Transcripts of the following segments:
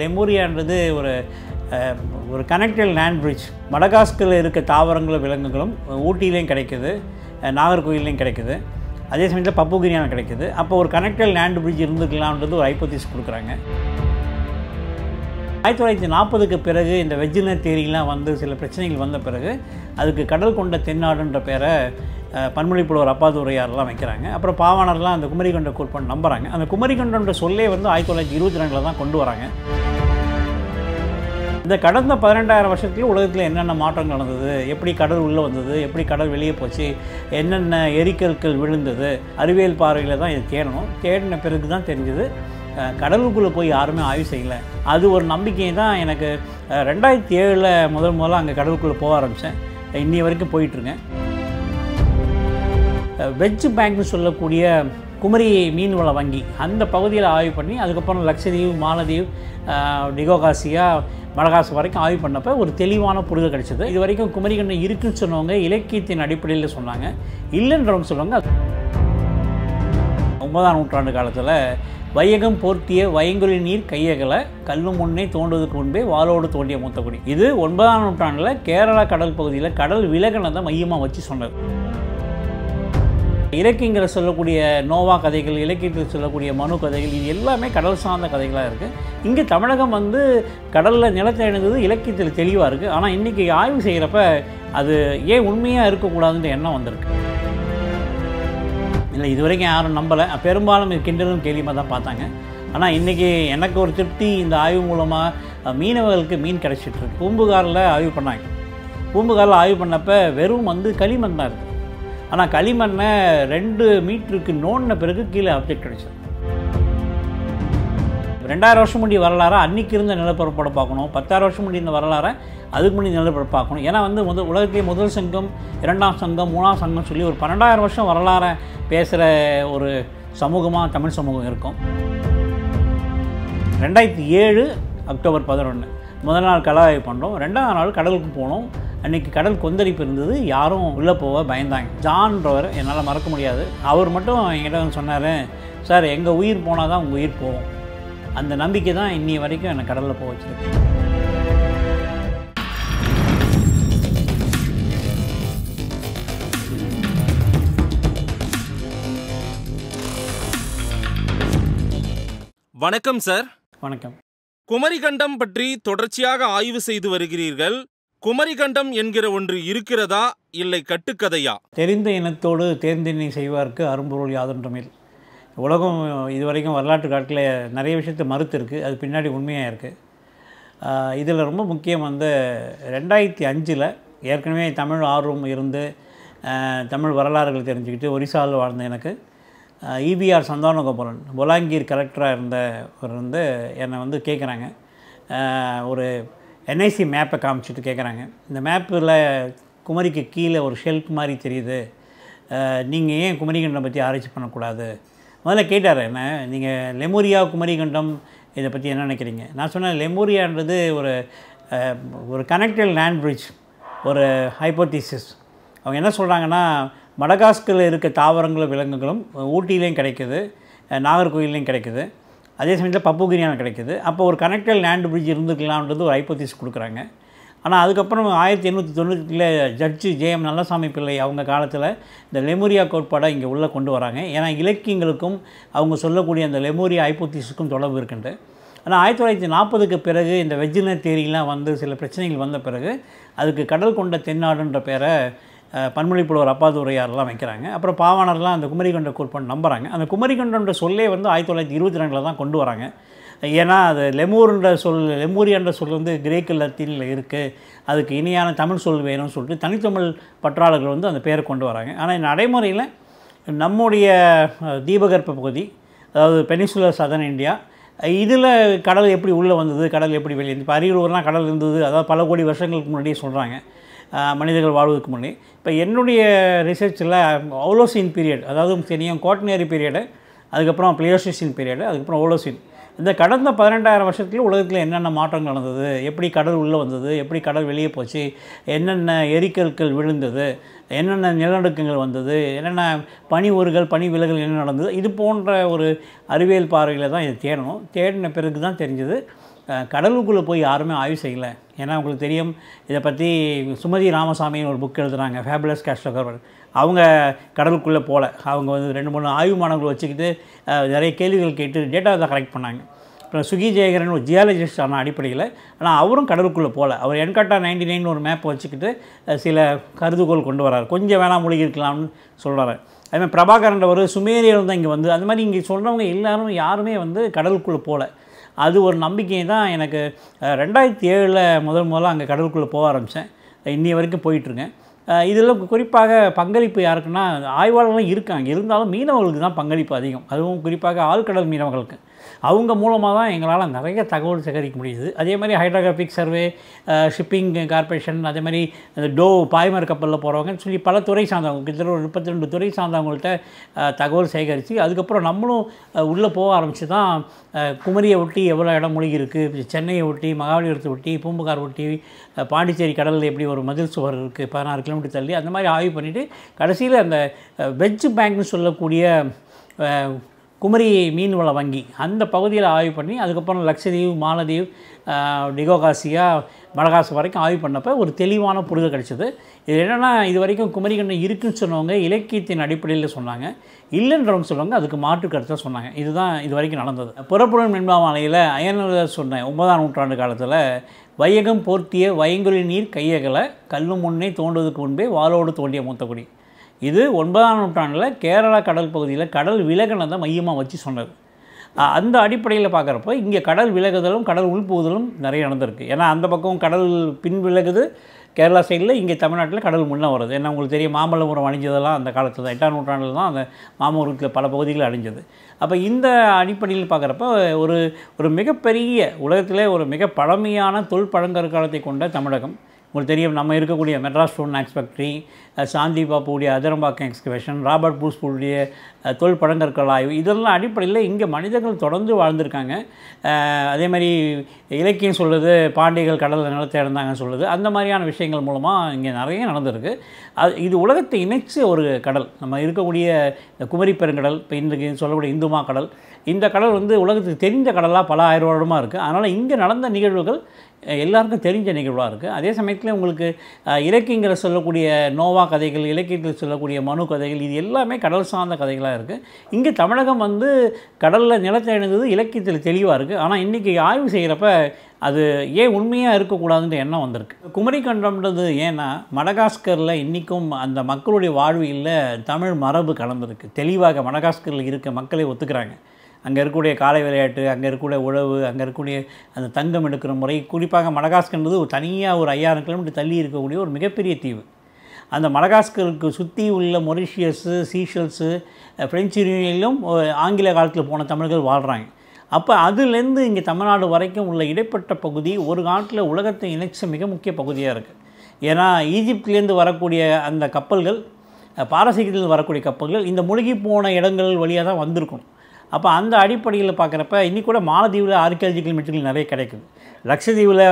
லெமூரியான்றது ஒரு ஒரு connected land bridge மடகாஸ்கரில் இருக்க தாவரங்களும் விலங்குகளும் ஊட்டியிலையும் கிடைக்குது நாகர்கோயிலையும் கிடைக்குது அதே சமயத்தில் பப்புகிரியான கிடைக்குது அப்போ ஒரு கனெக்டட் லேண்ட் பிரிட்ஜ் இருந்துக்கலாம்ன்றது ஒரு ஐப்போத்திஸ் கொடுக்குறாங்க ஆயிரத்தி தொள்ளாயிரத்தி நாற்பதுக்கு பிறகு இந்த வெஜ்ஜின தேரிலாம் வந்து சில பிரச்சனைகள் வந்த பிறகு அதுக்கு கடல் கொண்ட தென்னாடுன்ற பேரை பன்மொழி புலவர் அப்பாதுரையாரெலாம் வைக்கிறாங்க அப்புறம் பாவாணர்லாம் அந்த குமரிகண்ட கோட்பாடு நம்புகிறாங்க அந்த குமரிகண்டன்ற சொல்லே வந்து ஆயிரத்தி தொள்ளாயிரத்தி இருபத்தி ரெண்டில் தான் கொண்டு வராங்க இந்த கடந்த பதினெண்டாயிரம் வருஷத்தில் உலகத்தில் என்னென்ன மாற்றம் நடந்தது எப்படி கடல் உள்ளே வந்தது எப்படி கடல் வெளியே போச்சு என்னென்ன எரிக்கற்கள் விழுந்தது அறிவியல் பார்வையில் தான் இதை தேடணும் தேடின பிறகு தான் தெரிஞ்சது கடலுக்குள்ளே போய் யாருமே ஆய்வு செய்யலை அது ஒரு நம்பிக்கை தான் எனக்கு ரெண்டாயிரத்தி ஏழில் முதல் முதல்ல அங்கே கடலுக்குள்ளே போக ஆரம்பித்தேன் இன்னி வரைக்கும் போயிட்டுருக்கேன் வெஜ் பேங்க்னு சொல்லக்கூடிய குமரி மீன்வள வங்கி அந்த பகுதியில் ஆய்வு பண்ணி அதுக்கப்புறம் லட்சத்தீவு மாலதீவ் நிகோகாசியா மடகாசு வரைக்கும் ஆய்வு பண்ணப்போ ஒரு தெளிவான புரிதல் கிடைச்சது இது வரைக்கும் குமரிக்கண்ணன் இருக்குன்னு சொன்னவங்க இலக்கியத்தின் அடிப்படையில் சொன்னாங்க இல்லைன்றவங்க சொல்லுவாங்க ஒன்பதாம் நூற்றாண்டு காலத்தில் வையகம் போர்த்திய வயங்குழி நீர் கையகலை கல்லு முன்னே தோண்டுவதற்கு முன்பே வாளோடு தோண்டிய மூத்தக்குடி இது ஒன்பதாம் நூற்றாண்டில் கேரளா கடல் பகுதியில் கடல் விலகனை தான் மையமாக வச்சு சொன்னது இலக்கியங்களை சொல்லக்கூடிய நோவா கதைகள் இலக்கியத்தில் சொல்லக்கூடிய மனு கதைகள் இது எல்லாமே கடல் சார்ந்த கதைகளாக இருக்குது இங்கே தமிழகம் வந்து கடலில் நிலத்தை இணைந்தது இலக்கியத்தில் தெளிவாக இருக்குது ஆனால் இன்றைக்கி ஆய்வு செய்கிறப்ப அது ஏன் உண்மையாக இருக்கக்கூடாதுன்ற எண்ணம் வந்திருக்கு இல்லை இது வரைக்கும் யாரும் நம்பலை பெரும்பாலும் கிண்டலும் கேலியமாக தான் பார்த்தாங்க ஆனால் இன்றைக்கி எனக்கு ஒரு திருப்தி இந்த ஆய்வு மூலமாக மீனவர்களுக்கு மீன் கிடச்சிட்ருக்கு பூம்புகாரில் ஆய்வு பண்ணாங்க பூம்புகாரில் ஆய்வு பண்ணப்போ வெறும் வந்து களிமண் தான் இருக்குது ஆனால் களிமண்ணை ரெண்டு மீட்டருக்கு நோண்டின பிறகு கீழே ஆப்ஜெக்ட் கிடச்சிது ரெண்டாயிரம் வருஷம் முடி வரலாறு அன்னைக்கு இருந்த நிலப்பரப்போட பார்க்கணும் பத்தாயிரம் வருஷம் முடி இருந்த வரலாறை அதுக்கு முடி நிலப்பரப்பு பார்க்கணும் ஏன்னா வந்து முதல் உலகத்திலே முதல் சங்கம் இரண்டாம் சங்கம் மூணாம் சங்கம் சொல்லி ஒரு பன்னெண்டாயிரம் வருஷம் வரலாறை பேசுகிற ஒரு சமூகமாக தமிழ் சமூகம் இருக்கும் ரெண்டாயிரத்தி ஏழு அக்டோபர் பதினொன்று முதல் நாள் கலாய் பண்ணோம் ரெண்டாவது நாள் கடலுக்கு போனோம் அன்றைக்கி கடல் கொந்தளிப்பு இருந்தது யாரும் உள்ளே போக பயந்தாங்க ஜான்றவர் என்னால் மறக்க முடியாது அவர் மட்டும் என்கிட்ட வந்து சொன்னார் சார் எங்கள் உயிர் போனால் தான் உங்கள் உயிர் போகும் அந்த நம்பிக்கை தான் இன்னி வரைக்கும் என்னை கடலில் போக வச்சுருக்கு வணக்கம் சார் வணக்கம் குமரிகண்டம் பற்றி தொடர்ச்சியாக ஆய்வு செய்து வருகிறீர்கள் குமரிகண்டம் என்கிற ஒன்று இருக்கிறதா இல்லை கட்டுக்கதையா தெரிந்த இனத்தோடு தேர்ந்தெண்ணி செய்வார்க்கு அரும்பொருள் யாதொன்றமில் உலகம் இதுவரைக்கும் வரலாற்று காட்டில் நிறைய விஷயத்தை மறுத்து இருக்குது அது பின்னாடி உண்மையாக இருக்குது இதில் ரொம்ப முக்கியம் வந்து ரெண்டாயிரத்தி அஞ்சில் ஏற்கனவே தமிழ் ஆர்வம் இருந்து தமிழ் வரலாறுகள் தெரிஞ்சுக்கிட்டு ஒரிசாவில் வாழ்ந்த எனக்கு இபிஆர் சந்தானகோபுரன் பொலாங்கீர் கலெக்டராக இருந்த ஒரு வந்து என்னை வந்து கேட்குறாங்க ஒரு என்ஐசி மேப்பை காமிச்சிட்டு கேட்குறாங்க இந்த மேப்பில் குமரிக்கு கீழே ஒரு ஷெல்ஃப் மாதிரி தெரியுது நீங்கள் ஏன் குமரிகண்டம் பற்றி ஆராய்ச்சி பண்ணக்கூடாது முதல்ல கேட்டார் என்ன நீங்கள் லெமோரியா குமரிகண்டம் இதை பற்றி என்ன நினைக்கிறீங்க நான் சொன்னேன் லெமோரியான்றது ஒரு ஒரு கனெக்டட் லேண்ட் பிரிட்ஜ் ஒரு ஹைப்போத்திசிஸ் அவங்க என்ன சொல்கிறாங்கன்னா மடகாஸ்கரில் இருக்க தாவரங்களும் விலங்குகளும் ஊட்டியிலையும் கிடைக்குது நாகர்கோயிலையும் கிடைக்குது அதே சமயத்தில் பப்பு கிரியான கிடைக்கிது அப்போ ஒரு கனெக்டட் லேண்ட் பிரிட்ஜ் இருந்துக்கலாம்ன்றது ஒரு ஐப்போத்திஸ் கொடுக்குறாங்க ஆனால் அதுக்கப்புறம் ஆயிரத்தி எண்ணூற்றி தொண்ணூற்றில் ஜட்ஜு ஜேஎம் நல்லசாமி பிள்ளை அவங்க காலத்தில் இந்த லெமோரியா கோட்பாடை இங்கே உள்ளே கொண்டு வராங்க ஏன்னா இலக்கியங்களுக்கும் அவங்க சொல்லக்கூடிய அந்த லெமோரியா ஐப்போத்திஸுக்கும் தொடர்பு இருக்குது ஆனால் ஆயிரத்தி தொள்ளாயிரத்தி நாற்பதுக்கு பிறகு இந்த வெஜ்ஜின தேரிலாம் வந்து சில பிரச்சனைகள் வந்த பிறகு அதுக்கு கடல் கொண்ட தென்னாடுன்ற பேரை பன்மொழி புலவர் அப்பாதுரையாரெலாம் வைக்கிறாங்க அப்புறம் பாவாணர்லாம் அந்த குமரிகண்ட கோட்பாடு நம்புகிறாங்க அந்த குமரிகண்டன்ற சொல்லே வந்து ஆயிரத்தி தொள்ளாயிரத்தி இருபத்தி ரெண்டில் தான் கொண்டு வராங்க ஏன்னா அது லெமூர்ன்ற சொல் லெமூரியன்ற சொல் வந்து கிரேக்க லத்தில் இருக்குது அதுக்கு இனியான தமிழ் சொல் வேணும்னு சொல்லிட்டு தனித்தமிழ் பற்றாளர்கள் வந்து அந்த பேரை கொண்டு வராங்க ஆனால் நடைமுறையில் நம்முடைய தீபகற்ப பகுதி அதாவது பெனிசுலர் சதன் இந்தியா இதில் கடல் எப்படி உள்ளே வந்தது கடல் எப்படி வெளியே இப்போ அரியலூர்லாம் கடல் இருந்தது அதாவது பல கோடி வருஷங்களுக்கு முன்னாடியே சொல்கிறாங்க மனிதர்கள் வாழ்வதற்கு முன்னே இப்போ என்னுடைய ரிசர்ச்சில் அவ்வளோசின் பீரியட் அதாவது தெரியும் கோட்டனரி பீரியடு அதுக்கப்புறம் பிளியோசின் பீரியடு அதுக்கப்புறம் ஓலோசின் இந்த கடந்த பதினெண்டாயிரம் வருஷத்தில் உலகத்தில் என்னென்ன மாற்றங்கள் நடந்தது எப்படி கடல் உள்ளே வந்தது எப்படி கடல் வெளியே போச்சு என்னென்ன எரிக்கற்கள் விழுந்தது என்னென்ன நிலநடுக்கங்கள் வந்தது என்னென்ன பனி ஊறுகள் பனி விலகல் என்ன நடந்தது இது போன்ற ஒரு அறிவியல் பார்வையில் தான் இதை தேடணும் தேடின பிறகு தான் தெரிஞ்சது கடலுக்குள்ளே போய் யாருமே ஆய்வு செய்யலை ஏன்னா உங்களுக்கு தெரியும் இதை பற்றி சுமதி ராமசாமின்னு ஒரு புக் எழுதுகிறாங்க ஃபேபுலஸ் கேஷ்டகர்வர் அவங்க கடலுக்குள்ளே போகல அவங்க வந்து ரெண்டு மூணு ஆய்வு மாணவர்கள் வச்சுக்கிட்டு நிறைய கேள்விகள் கேட்டு டேட்டாவை கலெக்ட் பண்ணாங்க அப்புறம் சுகி ஜெயகரன் ஒரு ஜியாலஜிஸ்ட் ஆனால் அடிப்படையில் ஆனால் அவரும் கடலுக்குள்ளே போகல அவர் என்கட்டா நைன்டி நைன் ஒரு மேப் வச்சுக்கிட்டு சில கருதுகோள் கொண்டு வரார் கொஞ்சம் வேணாம் மூழ்கி இருக்கலாம்னு சொல்கிறாரு அதுமாதிரி ஒரு சுமேரியர் தான் இங்கே வந்து அது மாதிரி இங்கே சொல்கிறவங்க எல்லோரும் யாருமே வந்து கடலுக்குள்ளே போகல அது ஒரு நம்பிக்கை தான் எனக்கு ரெண்டாயிரத்தி ஏழில் முதல் முதல்ல அங்கே கடலுக்குள்ளே போக ஆரம்பித்தேன் இன்னி வரைக்கும் போயிட்டுருக்கேன் இதில் குறிப்பாக பங்களிப்பு யாருக்குன்னா ஆய்வாளர்களும் இருக்காங்க இருந்தாலும் மீனவர்களுக்கு தான் பங்களிப்பு அதிகம் அதுவும் குறிப்பாக ஆழ்கடல் மீனவர்களுக்கு அவங்க மூலமாக தான் எங்களால் நிறைய தகவல் சேகரிக்க முடியுது அதே மாதிரி ஹைட்ரோகிராஃபிக் சர்வே ஷிப்பிங் கார்பரேஷன் அதே மாதிரி இந்த டோ பாய்மர் கப்பலில் போகிறவங்கன்னு சொல்லி பல துறை சார்ந்தவங்க கிட்டத்தட்ட ஒரு முப்பத்தி ரெண்டு துறை சார்ந்தவங்கள்ட்ட தகவல் சேகரித்து அதுக்கப்புறம் நம்மளும் உள்ளே போக ஆரம்பித்து தான் குமரியை ஒட்டி எவ்வளோ இடம் மூழ்கி இருக்குது சென்னையை ஒட்டி மகாபலிபுரத்தை ஒட்டி பூம்புகார் ஒட்டி பாண்டிச்சேரி கடலில் எப்படி ஒரு மதில் சுவர் இருக்குது பதினாறு கிலோமீட்டர் தள்ளி அந்த மாதிரி ஆய்வு பண்ணிவிட்டு கடைசியில் அந்த வெஜ் பேங்க்னு சொல்லக்கூடிய குமரி மீன்வள வங்கி அந்த பகுதியில் ஆய்வு பண்ணி அதுக்கப்புறம் லக்ஷதீவ் மாலதீவ் டிகோகாசியா மடகாசு வரைக்கும் ஆய்வு பண்ணப்போ ஒரு தெளிவான புரிதல் கிடைச்சிது இது என்னென்னா இது வரைக்கும் குமரி கண்ணை இருக்குன்னு சொன்னவங்க இலக்கியத்தின் அடிப்படையில் சொன்னாங்க இல்லைன்றவங்க சொல்லுவாங்க அதுக்கு மாற்று கருத்தை சொன்னாங்க இதுதான் இது வரைக்கும் நடந்தது புறப்புடன் மின்பாமலையில் அயனர் சொன்னேன் ஒன்பதாம் நூற்றாண்டு காலத்தில் வையகம் போர்த்திய வயங்குழி நீர் கையகலை கல்லு முன்னே தோண்டுவதற்கு முன்பே வாளோடு தோண்டிய மூத்தக்குடி இது ஒன்பதாம் நூற்றாண்டில் கேரளா கடல் பகுதியில் கடல் தான் மையமாக வச்சு சொன்னது அந்த அடிப்படையில் பார்க்குறப்ப இங்கே கடல் விலகுதலும் கடல் உள்புகுதலும் நிறைய நடந்திருக்கு ஏன்னா அந்த பக்கம் கடல் பின் விலகுது கேரளா சைடில் இங்கே தமிழ்நாட்டில் கடல் முன்னே வருது ஏன்னா உங்களுக்கு தெரியும் மாமல்லபுரம் அழிஞ்சதெல்லாம் அந்த காலத்தில் தான் எட்டாம் நூற்றாண்டில் தான் அந்த மாமல்லபுரத்தில் பல பகுதிகள் அழிஞ்சது அப்போ இந்த அடிப்படையில் பார்க்குறப்ப ஒரு ஒரு மிகப்பெரிய உலகத்திலே ஒரு மிக பழமையான தொல் பழங்கற்காலத்தை கொண்ட தமிழகம் உங்களுக்கு தெரியும் நம்ம இருக்கக்கூடிய மெட்ராஸ் ஃபோன் ஆக்ஸ் ஃபேக்ட்ரி சாந்தி பாப்புடைய அதிரம்பாக்கம் எக்ஸ்கவேஷன் ராபர்ட் பூஸ்புடைய தொல் பழங்கற்கள் ஆய்வு இதெல்லாம் அடிப்படையில் இங்கே மனிதர்கள் தொடர்ந்து வாழ்ந்திருக்காங்க அதே மாதிரி இலக்கியம் சொல்லுது பாண்டியர்கள் கடலில் நிலத்தை இழந்தாங்கன்னு சொல்லுது அந்த மாதிரியான விஷயங்கள் மூலமாக இங்கே நிறைய நடந்திருக்கு அது இது உலகத்தை இணைச்ச ஒரு கடல் நம்ம இருக்கக்கூடிய குமரி பெருங்கடல் இப்போ இன்றைக்கு சொல்லக்கூடிய இந்துமா கடல் இந்த கடல் வந்து உலகத்துக்கு தெரிந்த கடலாக பல ஆயிரம் வருடமாக இருக்குது அதனால் இங்கே நடந்த நிகழ்வுகள் எல்லாருக்கும் தெரிஞ்ச நிகழ்வாக இருக்குது அதே சமயத்தில் உங்களுக்கு இலக்கியங்களை சொல்லக்கூடிய நோவா கதைகள் இலக்கியத்தில் சொல்லக்கூடிய மனு கதைகள் இது எல்லாமே கடல் சார்ந்த கதைகளாக இருக்குது இங்கே தமிழகம் வந்து கடலில் நிலத்தை இணைந்தது இலக்கியத்தில் தெளிவாக இருக்குது ஆனால் இன்றைக்கி ஆய்வு செய்கிறப்ப அது ஏன் உண்மையாக இருக்கக்கூடாதுன்ற எண்ணம் வந்திருக்கு குமரி கண்டம்ன்றது ஏன்னா மடகாஸ்கரில் இன்றைக்கும் அந்த மக்களுடைய வாழ்வியலில் தமிழ் மரபு கலந்துருக்கு தெளிவாக மடகாஸ்கரில் இருக்க மக்களை ஒத்துக்கிறாங்க அங்கே இருக்கக்கூடிய காலை விளையாட்டு அங்கே இருக்கக்கூடிய உழவு அங்கே இருக்கக்கூடிய அந்த தங்கம் எடுக்கிற முறை குறிப்பாக மடகாஸ்கர்ன்றது ஒரு தனியாக ஒரு ஐயாயிரம் கிலோமீட்டர் தள்ளி இருக்கக்கூடிய ஒரு மிகப்பெரிய தீவு அந்த மடகாஸ்கருக்கு சுற்றி உள்ள மொரிஷியஸு சீஷல்ஸு பிரெஞ்சு யூனியனிலும் ஆங்கில காலத்தில் போன தமிழர்கள் வாழ்கிறாங்க அப்போ அதுலேருந்து இங்கே தமிழ்நாடு வரைக்கும் உள்ள இடைப்பட்ட பகுதி ஒரு காலத்தில் உலகத்தை இணைச்ச மிக முக்கிய பகுதியாக இருக்குது ஏன்னா ஈஜிப்ட்லேருந்து வரக்கூடிய அந்த கப்பல்கள் பாரசீகத்திலேருந்து வரக்கூடிய கப்பல்கள் இந்த மூழ்கி போன இடங்கள் வழியாக தான் வந்திருக்கணும் அப்போ அந்த அடிப்படையில் பார்க்குறப்ப இன்னி கூட மாலத்தீவில் ஆர்கியாலஜிக்கல் மெட்டீரியல் நிறைய கிடைக்குது லட்சத்தீவில்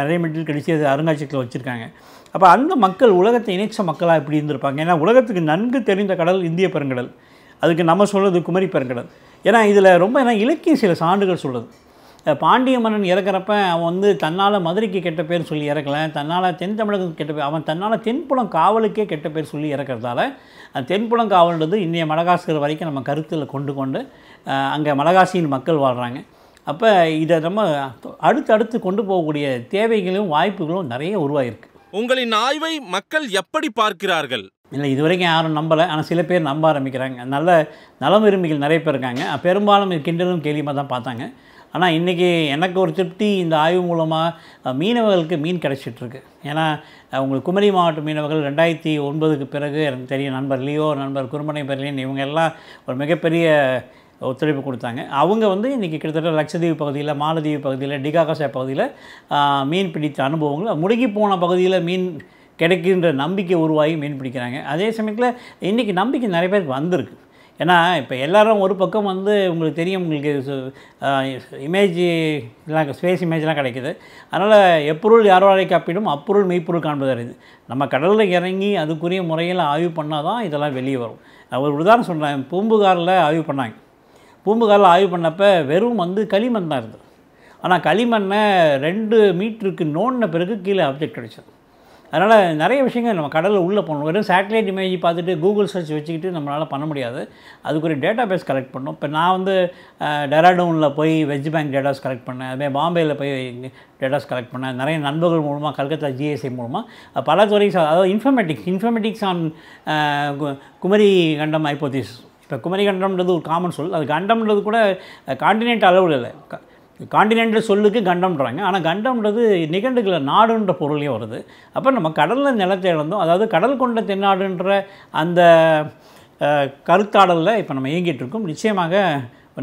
நிறைய மெட்டீரியல் கிடைச்சி அது அருங்காட்சியகத்தில் வச்சுருக்காங்க அப்போ அந்த மக்கள் உலகத்தை இணைச்ச மக்களாக இப்படி இருந்திருப்பாங்க ஏன்னா உலகத்துக்கு நன்கு தெரிந்த கடல் இந்திய பெருங்கடல் அதுக்கு நம்ம சொல்கிறது குமரி பெருங்கடல் ஏன்னா இதில் ரொம்ப ஏன்னா இலக்கிய சில சான்றுகள் சொல்லுது பாண்டிய மன்னன் இறக்குறப்ப அவன் வந்து தன்னால் மதுரைக்கு கெட்ட பேர் சொல்லி இறக்கலை தன்னால் தென் தமிழகத்துக்கு கெட்ட பேர் அவன் தன்னால் தென்புலம் காவலுக்கே கெட்ட பேர் சொல்லி இறக்கிறதால தென்புலம் காவல்ன்றது இன்றைய மடகாஸ்கர் வரைக்கும் நம்ம கருத்தில் கொண்டு கொண்டு அங்கே மலகாசியின் மக்கள் வாழ்கிறாங்க அப்போ இதை நம்ம அடுத்தடுத்து கொண்டு போகக்கூடிய தேவைகளும் வாய்ப்புகளும் நிறைய உருவாகிருக்கு உங்களின் ஆய்வை மக்கள் எப்படி பார்க்கிறார்கள் இல்லை இது வரைக்கும் யாரும் நம்பலை ஆனால் சில பேர் நம்ப ஆரம்பிக்கிறாங்க நல்ல நலம் விரும்பிகள் நிறைய பேர் இருக்காங்க பெரும்பாலும் கிண்டலும் கேள்வியமாக தான் பார்த்தாங்க ஆனால் இன்றைக்கி எனக்கு ஒரு திருப்தி இந்த ஆய்வு மூலமாக மீனவர்களுக்கு மீன் கிடச்சிட்ருக்கு ஏன்னா அவங்களுக்கு குமரி மாவட்ட மீனவர்கள் ரெண்டாயிரத்தி ஒன்பதுக்கு பிறகு எனக்கு தெரியும் நண்பர் லியோ நண்பர் குருமனை பெர்லின் இவங்க எல்லாம் ஒரு மிகப்பெரிய ஒத்துழைப்பு கொடுத்தாங்க அவங்க வந்து இன்றைக்கி கிட்டத்தட்ட லட்சத்தீவு பகுதியில் மாலதீவு பகுதியில் டிகாகசா பகுதியில் மீன் பிடித்த அனுபவங்கள் முடுகி போன பகுதியில் மீன் கிடைக்கின்ற நம்பிக்கை உருவாகி மீன் பிடிக்கிறாங்க அதே சமயத்தில் இன்றைக்கி நம்பிக்கை நிறைய பேருக்கு வந்திருக்கு ஏன்னா இப்போ எல்லோரும் ஒரு பக்கம் வந்து உங்களுக்கு தெரியும் உங்களுக்கு இமேஜ் ஸ்பேஸ் இமேஜ்லாம் கிடைக்கிது அதனால் எப்பொருள் யார் அலை காப்பிடும் அப்பொருள் மெய்ப்பொருள் காண்பது அறிது நம்ம கடலில் இறங்கி அதுக்குரிய முறையில் ஆய்வு பண்ணால் தான் இதெல்லாம் வெளியே வரும் ஒரு உதாரணம் சொல்கிறேன் பூம்புகாரில் ஆய்வு பண்ணாங்க பூம்புகாரில் ஆய்வு பண்ணப்போ வெறும் வந்து களிமண் தான் இருந்தது ஆனால் களிமண்ணை ரெண்டு மீட்டருக்கு நோண்டின பிறகு கீழே ஆப்ஜெக்ட் கிடைச்சது அதனால் நிறைய விஷயங்கள் நம்ம கடலில் உள்ளே போகணும் வெறும் சேட்டலைட் இமேஜ் பார்த்துட்டு கூகுள் சர்ச் வச்சுக்கிட்டு நம்மளால் பண்ண முடியாது அதுக்கு ஒரு டேட்டா பேஸ் கலெக்ட் பண்ணோம் இப்போ நான் வந்து டெராடூனில் போய் வெஜ் பேங்க் டேட்டாஸ் கலெக்ட் பண்ணேன் அதுமாதிரி பாம்பேயில் போய் டேட்டாஸ் கலெக்ட் பண்ணேன் நிறைய நண்பர்கள் மூலமாக கல்கத்தா ஜிஎஸ்ஐ மூலமாக பல துறை அதாவது இன்ஃபர்மேட்டிக்ஸ் இன்ஃபர்மேட்டிக்ஸ் ஆன் குமரி கண்டம் ஐப்போதீஸ் இப்போ குமரி கண்டம்ன்றது ஒரு காமன் சொல் அது கண்டம்ன்றது கூட காண்டினென்ட் அளவில் இல்லை காண்டினென்டல் சொல்லுக்கு கண்டம்ன்றாங்க ஆனால் கண்டம்ன்றது நிகண்டுகளில் நாடுன்ற பொருளே வருது அப்போ நம்ம கடலில் நிலத்தை இழந்தோம் அதாவது கடல் கொண்ட தென்னாடுன்ற அந்த கருத்தாடலில் இப்போ நம்ம இயங்கிட்டு நிச்சயமாக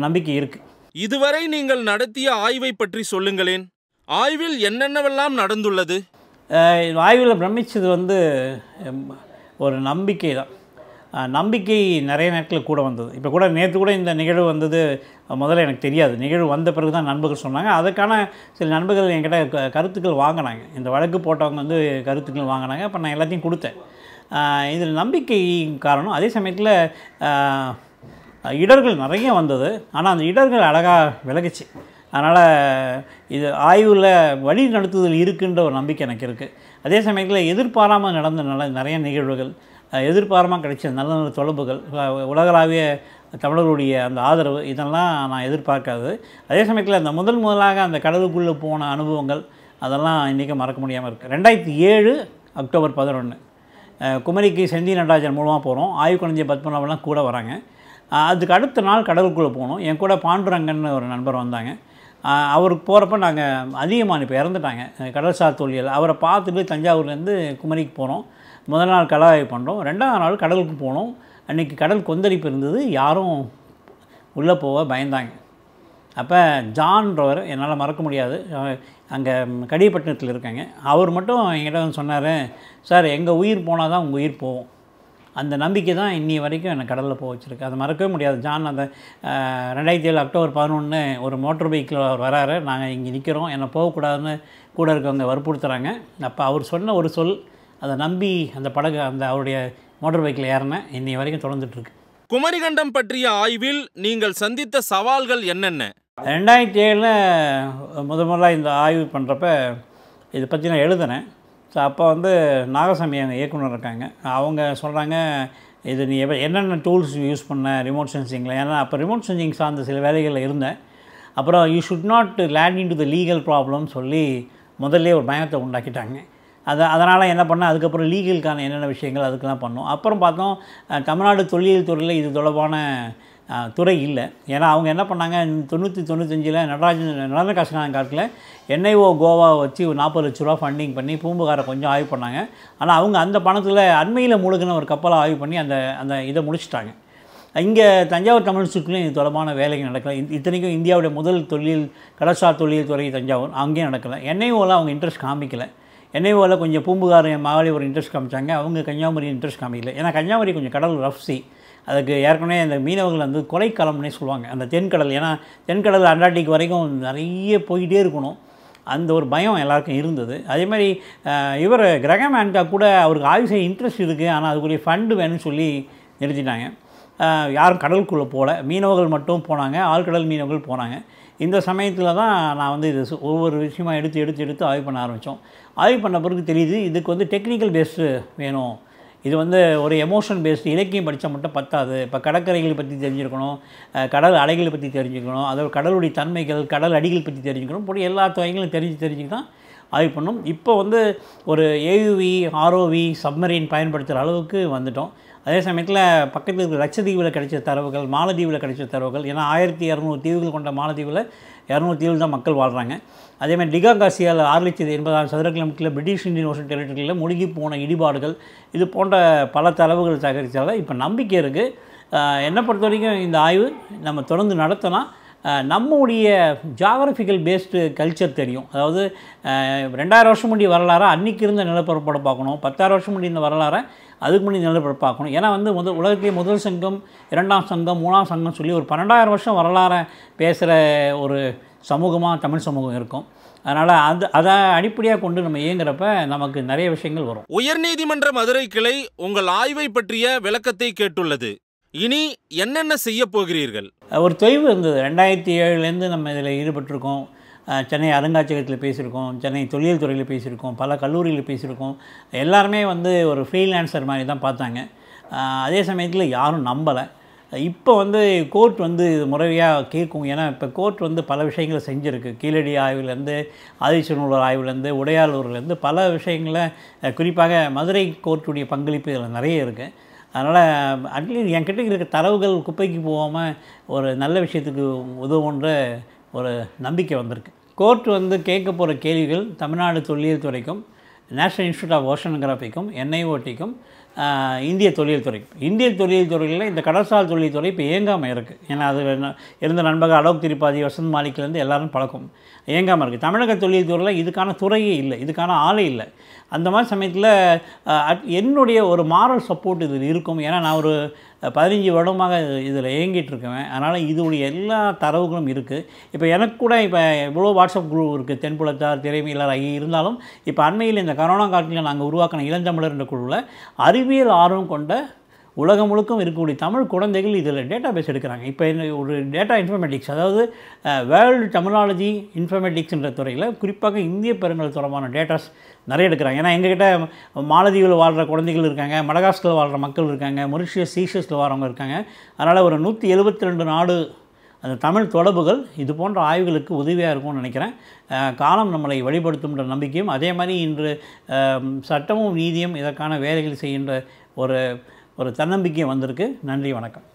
நம்பிக்கை இருக்குது இதுவரை நீங்கள் நடத்திய ஆய்வை பற்றி சொல்லுங்களேன் ஆய்வில் என்னென்னவெல்லாம் நடந்துள்ளது ஆய்வில் பிரமிச்சது வந்து ஒரு நம்பிக்கை தான் நம்பிக்கை நிறைய நேரத்தில் கூட வந்தது இப்போ கூட நேற்று கூட இந்த நிகழ்வு வந்தது முதல்ல எனக்கு தெரியாது நிகழ்வு வந்த பிறகு தான் நண்பர்கள் சொன்னாங்க அதுக்கான சில நண்பர்கள் என்கிட்ட கருத்துக்கள் வாங்கினாங்க இந்த வழக்கு போட்டவங்க வந்து கருத்துக்கள் வாங்கினாங்க அப்போ நான் எல்லாத்தையும் கொடுத்தேன் இதில் நம்பிக்கை காரணம் அதே சமயத்தில் இடர்கள் நிறைய வந்தது ஆனால் அந்த இடர்கள் அழகாக விலகிச்சு அதனால் இது ஆய்வில் வழி நடத்துதல் இருக்குன்ற ஒரு நம்பிக்கை எனக்கு இருக்குது அதே சமயத்தில் எதிர்பாராமல் நடந்த நிறைய நிகழ்வுகள் எதிர்பாரமாக கிடைச்ச நல்ல நல்ல தொடர்புகள் உலகளாவிய தமிழர்களுடைய அந்த ஆதரவு இதெல்லாம் நான் எதிர்பார்க்காது அதே சமயத்தில் அந்த முதல் முதலாக அந்த கடலுக்குள்ளே போன அனுபவங்கள் அதெல்லாம் இன்றைக்கும் மறக்க முடியாமல் இருக்குது ரெண்டாயிரத்தி ஏழு அக்டோபர் பதினொன்று குமரிக்கு செந்தி நடராஜன் மூலமாக போகிறோம் ஆய்வு குழந்தைய பத்மநாபெல்லாம் கூட வராங்க அதுக்கு அடுத்த நாள் கடலுக்குள்ளே போகணும் என் கூட பாண்டுரங்கன்னு ஒரு நண்பர் வந்தாங்க அவருக்கு போகிறப்ப நாங்கள் அதிகமான இப்போ இறந்துட்டாங்க கடல்சார் தொழில் அவரை பார்த்துட்டு தஞ்சாவூர்லேருந்து குமரிக்கு போகிறோம் முதல் நாள் கடல் பண்ணுறோம் ரெண்டாவது நாள் கடலுக்கு போனோம் அன்றைக்கி கடல் கொந்தளிப்பு இருந்தது யாரும் உள்ளே போக பயந்தாங்க அப்போ ஜான்றவர் என்னால் மறக்க முடியாது அங்கே கடியப்பட்டினத்தில் இருக்காங்க அவர் மட்டும் என்கிட்ட வந்து சொன்னார் சார் எங்கள் உயிர் போனால் தான் உங்கள் உயிர் போவோம் அந்த நம்பிக்கை தான் இன்னி வரைக்கும் என்னை கடலில் போக வச்சுருக்கு அதை மறக்கவே முடியாது ஜான் அந்த ரெண்டாயிரத்தி ஏழு அக்டோபர் பதினொன்று ஒரு மோட்டர் பைக்கில் அவர் வராரு நாங்கள் இங்கே நிற்கிறோம் என்னை போகக்கூடாதுன்னு கூட இருக்கவங்க வற்புறுத்துகிறாங்க அப்போ அவர் சொன்ன ஒரு சொல் அதை நம்பி அந்த படகு அந்த அவருடைய மோட்டர் பைக்கில் ஏறினேன் இன்னை வரைக்கும் தொடர்ந்துட்டுருக்கு குமரிகண்டம் பற்றிய ஆய்வில் நீங்கள் சந்தித்த சவால்கள் என்னென்ன ரெண்டாயிரத்தி ஏழில் முத முதலாக இந்த ஆய்வு பண்ணுறப்ப இதை பற்றி நான் எழுதினேன் ஸோ அப்போ வந்து நாகசாமி அங்கே இயக்குனர் இருக்காங்க அவங்க சொல்கிறாங்க இது நீ எவ்வளோ என்னென்ன டூல்ஸ் யூஸ் பண்ண ரிமோட் சென்சிங்கில் ஏன்னா அப்போ ரிமோட் சென்சிங் சார்ந்த சில வேலைகளில் இருந்தேன் அப்புறம் you should not land into the legal ப்ராப்ளம்னு சொல்லி முதல்ல ஒரு பயத்தை உண்டாக்கிட்டாங்க அதை அதனால் என்ன பண்ணால் அதுக்கப்புறம் லீகலுக்கான என்னென்ன விஷயங்கள் அதுக்கெலாம் பண்ணோம் அப்புறம் பார்த்தோம் தமிழ்நாடு தொழில் துறையில் இது தொடர்பான துறை இல்லை ஏன்னா அவங்க என்ன பண்ணாங்க தொண்ணூற்றி தொண்ணூத்தஞ்சில் நடராஜன் நடனகாசனான காலத்தில் என்ஐஓ கோவா வச்சு நாற்பது லட்ச ரூபா ஃபண்டிங் பண்ணி பூம்புகாரை கொஞ்சம் ஆய்வு பண்ணாங்க ஆனால் அவங்க அந்த பணத்தில் அண்மையில் முழுகின ஒரு கப்பலை ஆய்வு பண்ணி அந்த அந்த இதை முடிச்சுட்டாங்க இங்கே தஞ்சாவூர் தமிழ் சுற்றுலையும் இது தொடர்பான வேலைகள் நடக்கலை இத்தனைக்கும் இந்தியாவுடைய முதல் தொழில் கடற்சார் தொழில் துறை தஞ்சாவூர் அங்கேயும் நடக்கலை என்ஐஓவில் அவங்க இன்ட்ரெஸ்ட் காமிக்கலை என்னை போல் கொஞ்சம் பூம்புகார் மாவளி ஒரு இன்ட்ரெஸ்ட் காமிச்சாங்க அவங்க கன்னியாகுமரி இன்ட்ரெஸ்ட் காமிக்கல ஏன்னா கன்னியாகுமரி கொஞ்சம் கடல் ரஃப் சி அதுக்கு ஏற்கனவே அந்த மீனவர்கள் வந்து கொலைக்களம்னே சொல்லுவாங்க அந்த தென்கடல் ஏன்னா தென்கடல் அண்டார்டிக் வரைக்கும் நிறைய போயிட்டே இருக்கணும் அந்த ஒரு பயம் எல்லாருக்கும் இருந்தது அதே மாதிரி இவர் கிரகம் ஆண்டா கூட அவருக்கு ஆய்வு செய்ய இன்ட்ரெஸ்ட் இருக்குது ஆனால் அதுக்குரிய ஃபண்டு வேணும்னு சொல்லி நிறுத்திட்டாங்க யாரும் கடலுக்குள்ளே போகல மீனவர்கள் மட்டும் போனாங்க ஆழ்கடல் மீனவர்கள் போனாங்க இந்த சமயத்தில் தான் நான் வந்து இது ஒவ்வொரு விஷயமாக எடுத்து எடுத்து எடுத்து ஆய்வு பண்ண ஆரம்பித்தோம் ஆய்வு பண்ண பிறகு தெரியுது இதுக்கு வந்து டெக்னிக்கல் பேஸ்டு வேணும் இது வந்து ஒரு எமோஷன் பேஸ்டு இலக்கியம் படித்தா மட்டும் பத்தாது இப்போ கடற்கரைகளை பற்றி தெரிஞ்சிருக்கணும் கடல் அலைகளை பற்றி தெரிஞ்சுக்கணும் அதோட கடலுடைய தன்மைகள் கடல் அடிகள் பற்றி தெரிஞ்சுக்கணும் இப்படி எல்லா துறைகளும் தெரிஞ்சு தெரிஞ்சுக்கிட்டு தான் ஆய்வு பண்ணோம் இப்போ வந்து ஒரு ஏயுவி ஆர்ஓவி சப்மரீன் பயன்படுத்துகிற அளவுக்கு வந்துட்டோம் அதே சமயத்தில் பக்கத்தில் இருக்கிற லட்சத்தீவில் கிடைச்ச தரவுகள் மாலத்தீவில் கிடைச்ச தரவுகள் ஏன்னா ஆயிரத்தி இரநூறு தீவுகள் கொண்ட மாலத்தீவில் இரநூறு தீவில் தான் மக்கள் வாழ்கிறாங்க அதேமாதிரி டிகாகாசியால் ஆறு லட்சத்து எண்பதாயிரம் சதுர கிலோமீட்டரில் பிரிட்டிஷ் இந்தியன் ஓஷன் டெரிட்டரியில் முழுகி போன இடிபாடுகள் இது போன்ற பல தரவுகள் சேகரித்தால இப்போ நம்பிக்கை இருக்குது என்னை பொறுத்த வரைக்கும் இந்த ஆய்வு நம்ம தொடர்ந்து நடத்தினா நம்முடைய ஜாகிரபிக்கல் பேஸ்டு கல்ச்சர் தெரியும் அதாவது ரெண்டாயிரம் வருஷம் முடி வரலாறு அன்றைக்கி இருந்த நிலப்பரப்போட பார்க்கணும் பத்தாயிரம் வருஷம் முடி இந்த வரலாறை அதுக்கு முன்னாடி நிலப்பரப்பு பார்க்கணும் ஏன்னா வந்து முதல் உலகத்திலேயே முதல் சங்கம் இரண்டாம் சங்கம் மூணாம் சங்கம் சொல்லி ஒரு பன்னெண்டாயிரம் வருஷம் வரலாறை பேசுகிற ஒரு சமூகமாக தமிழ் சமூகம் இருக்கும் அதனால் அது அதை அடிப்படையாக கொண்டு நம்ம இயங்குறப்ப நமக்கு நிறைய விஷயங்கள் வரும் உயர்நீதிமன்ற மதுரை கிளை உங்கள் ஆய்வை பற்றிய விளக்கத்தை கேட்டுள்ளது இனி என்னென்ன செய்ய போகிறீர்கள் ஒரு தொய்வு இருந்தது ரெண்டாயிரத்தி ஏழுலேருந்து நம்ம இதில் ஈடுபட்டிருக்கோம் சென்னை அருங்காட்சியகத்தில் பேசியிருக்கோம் சென்னை தொழில் துறையில் பேசியிருக்கோம் பல கல்லூரியில் பேசியிருக்கோம் எல்லாருமே வந்து ஒரு ஃப்ரீலான்சர் மாதிரி தான் பார்த்தாங்க அதே சமயத்தில் யாரும் நம்பலை இப்போ வந்து கோர்ட் வந்து இது முறையாக கேட்கும் ஏன்னா இப்போ கோர்ட் வந்து பல விஷயங்களை செஞ்சுருக்கு கீழடி ஆய்வுலேருந்து ஆதிச்சநூலர் ஆய்வுலேருந்து உடையாளூர்லேருந்து பல விஷயங்களை குறிப்பாக மதுரை கோர்ட்டுடைய பங்களிப்பு இதில் நிறைய இருக்குது அதனால் அட்லீஸ்ட் என்கிட்ட இருக்க தரவுகள் குப்பைக்கு போகாமல் ஒரு நல்ல விஷயத்துக்கு உதவுன்ற ஒரு நம்பிக்கை வந்திருக்கு கோர்ட் வந்து கேட்க போகிற கேள்விகள் தமிழ்நாடு தொழில் துறைக்கும் நேஷனல் இன்ஸ்டியூட் ஆஃப் ஓஷனோகிராஃபிக்கும் என்ஐஓடிக்கும் இந்திய தொழில் துறைக்கும் இந்திய தொழில் துறையில் இந்த கடற்சால் தொழில் துறை இப்போ இயங்காமல் இருக்குது ஏன்னா அது இருந்த நண்பக அலோக் திரிபாதி வசந்த் மாளிகிலேருந்து எல்லோரும் பழக்கம் இயங்காமல் இருக்குது தமிழக தொழில் துறையில் இதுக்கான துறையே இல்லை இதுக்கான ஆலை இல்லை அந்த மாதிரி சமயத்தில் என்னுடைய ஒரு மாரல் சப்போர்ட் இதில் இருக்கும் ஏன்னா நான் ஒரு பதினஞ்சு வருடமாக இதில் இயங்கிட்டு அதனால் இதோடைய எல்லா தரவுகளும் இருக்குது இப்போ எனக்கு கூட இப்போ எவ்வளோ வாட்ஸ்அப் குரூப் இருக்குது தென்புலத்தார் திறமையிலர் ஆகி இருந்தாலும் இப்போ அண்மையில் இந்த கரோனா காலத்தில் நாங்கள் உருவாக்கின இளந்தமிழர் என்ற குழுவில் அறிவியல் ஆர்வம் கொண்ட உலகம் முழுக்கும் இருக்கக்கூடிய தமிழ் குழந்தைகள் இதில் டேட்டா பேஸ் எடுக்கிறாங்க இப்போ ஒரு டேட்டா இன்ஃபர்மேட்டிக்ஸ் அதாவது வேர்ல்டு டெமனாலஜி இன்ஃபர்மேட்டிக்ஸ்ன்ற துறையில் குறிப்பாக இந்திய பெருங்கல் தொடர்பான டேட்டாஸ் நிறைய எடுக்கிறாங்க ஏன்னா எங்ககிட்ட மாலதீவில் வாழ்கிற குழந்தைகள் இருக்காங்க மடகாஸ்கில் வாழ்கிற மக்கள் இருக்காங்க மொரிஷியஸ் சீஷஸில் வாழ்கிறவங்க இருக்காங்க அதனால் ஒரு நூற்றி எழுபத்தி ரெண்டு நாடு அந்த தமிழ் தொடர்புகள் இது போன்ற ஆய்வுகளுக்கு உதவியாக இருக்கும்னு நினைக்கிறேன் காலம் நம்மளை வழிபடுத்தும்ன்ற நம்பிக்கையும் அதே மாதிரி இன்று சட்டமும் நீதியும் இதற்கான வேலைகள் செய்கின்ற ஒரு ஒரு தன்னம்பிக்கை வந்திருக்கு நன்றி வணக்கம்